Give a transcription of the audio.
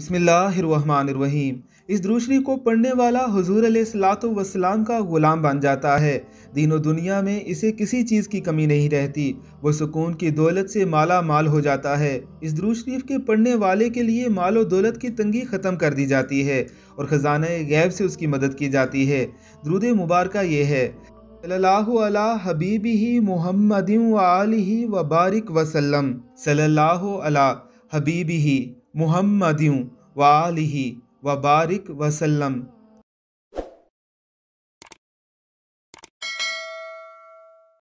बिस्मिल्लाहिर्रहमानिर्रहीम इस दूसरी को पढ़ने वाला हजूर सलातम का ग़ुलाम बन जाता है दिनों दुनिया में इसे किसी चीज़ की कमी नहीं रहती वो सुकून की दौलत से माला माल हो जाता है इस शरीफ के पढ़ने वाले के लिए माल और दौलत की तंगी ख़त्म कर दी जाती है और ख़जाना गैब से उसकी मदद की जाती है द्रुद मुबारक ये है सल्ला हबीबी मोहम्मद व बारिक वसलम सल्ला हबीबी मोहम्मद वालि व बारिक वसल्लम